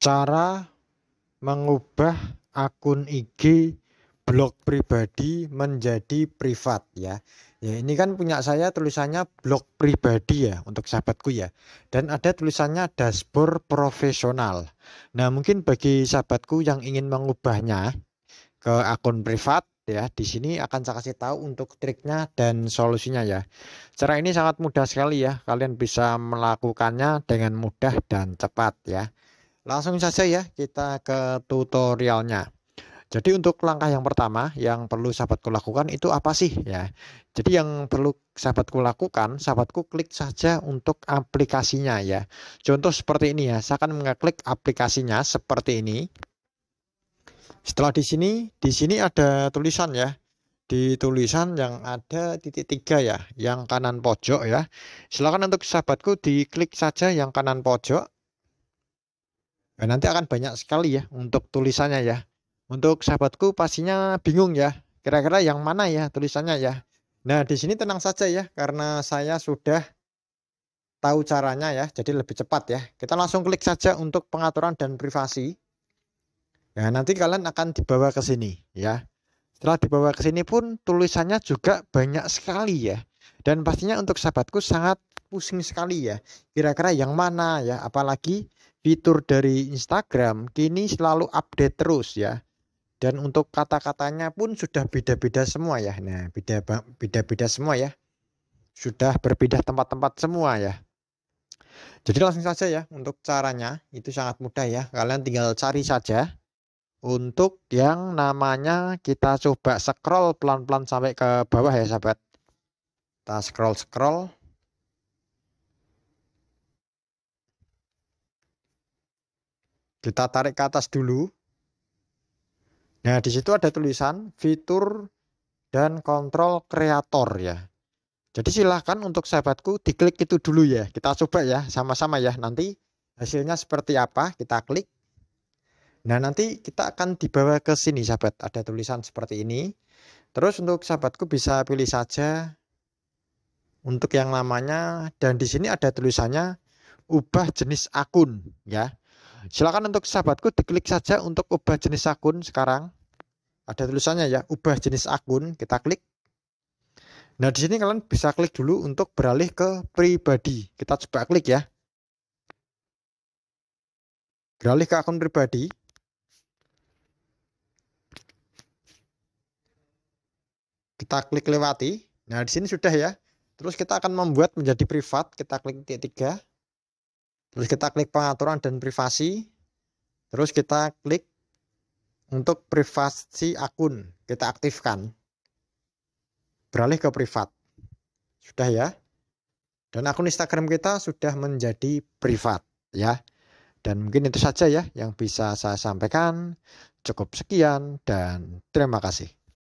cara mengubah akun IG blog pribadi menjadi privat ya. Ya, ini kan punya saya tulisannya blog pribadi ya untuk sahabatku ya. Dan ada tulisannya dashboard profesional. Nah, mungkin bagi sahabatku yang ingin mengubahnya ke akun privat ya, di sini akan saya kasih tahu untuk triknya dan solusinya ya. Cara ini sangat mudah sekali ya. Kalian bisa melakukannya dengan mudah dan cepat ya. Langsung saja ya kita ke tutorialnya. Jadi untuk langkah yang pertama yang perlu sahabatku lakukan itu apa sih ya? Jadi yang perlu sahabatku lakukan, sahabatku klik saja untuk aplikasinya ya. Contoh seperti ini ya, saya akan mengklik aplikasinya seperti ini. Setelah di sini, di sini ada tulisan ya. Di tulisan yang ada titik tiga ya, yang kanan pojok ya. Silakan untuk sahabatku diklik saja yang kanan pojok Nah, nanti akan banyak sekali ya untuk tulisannya ya. Untuk sahabatku pastinya bingung ya, kira-kira yang mana ya tulisannya ya. Nah, di sini tenang saja ya karena saya sudah tahu caranya ya, jadi lebih cepat ya. Kita langsung klik saja untuk pengaturan dan privasi. Nah nanti kalian akan dibawa ke sini ya. Setelah dibawa ke sini pun tulisannya juga banyak sekali ya. Dan pastinya untuk sahabatku sangat pusing sekali ya. Kira-kira yang mana ya, apalagi fitur dari Instagram kini selalu update terus ya. Dan untuk kata-katanya pun sudah beda-beda semua ya. Nah, beda beda-beda semua ya. Sudah berpindah tempat-tempat semua ya. Jadi langsung saja ya untuk caranya itu sangat mudah ya. Kalian tinggal cari saja untuk yang namanya kita coba scroll pelan-pelan sampai ke bawah ya sahabat. Kita scroll scroll Kita tarik ke atas dulu. Nah, di situ ada tulisan fitur dan kontrol kreator ya. Jadi silahkan untuk sahabatku diklik itu dulu ya. Kita coba ya sama-sama ya. Nanti hasilnya seperti apa kita klik. Nah nanti kita akan dibawa ke sini sahabat. Ada tulisan seperti ini. Terus untuk sahabatku bisa pilih saja untuk yang namanya dan di sini ada tulisannya ubah jenis akun ya. Silakan untuk sahabatku diklik saja untuk ubah jenis akun sekarang. Ada tulisannya ya, ubah jenis akun, kita klik. Nah, di sini kalian bisa klik dulu untuk beralih ke pribadi. Kita coba klik ya. Beralih ke akun pribadi. Kita klik lewati. Nah, di sini sudah ya. Terus kita akan membuat menjadi privat. Kita klik titik tiga. Terus kita klik pengaturan dan privasi. Terus kita klik untuk privasi akun. Kita aktifkan. Beralih ke privat. Sudah ya. Dan akun Instagram kita sudah menjadi privat ya. Dan mungkin itu saja ya yang bisa saya sampaikan. Cukup sekian dan terima kasih.